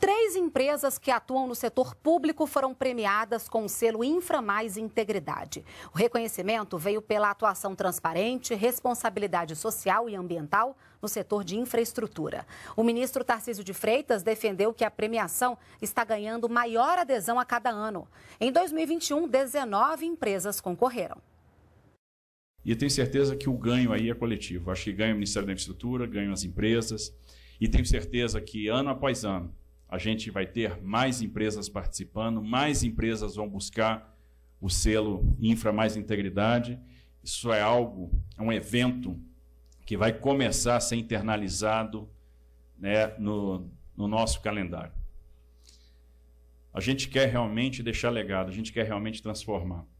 Três empresas que atuam no setor público foram premiadas com o selo Infra Mais Integridade. O reconhecimento veio pela atuação transparente, responsabilidade social e ambiental no setor de infraestrutura. O ministro Tarcísio de Freitas defendeu que a premiação está ganhando maior adesão a cada ano. Em 2021, 19 empresas concorreram. E eu tenho certeza que o ganho aí é coletivo. Acho que ganha o Ministério da Infraestrutura, ganham as empresas. E tenho certeza que ano após ano a gente vai ter mais empresas participando, mais empresas vão buscar o selo Infra Mais Integridade. Isso é algo, é um evento que vai começar a ser internalizado né, no, no nosso calendário. A gente quer realmente deixar legado, a gente quer realmente transformar.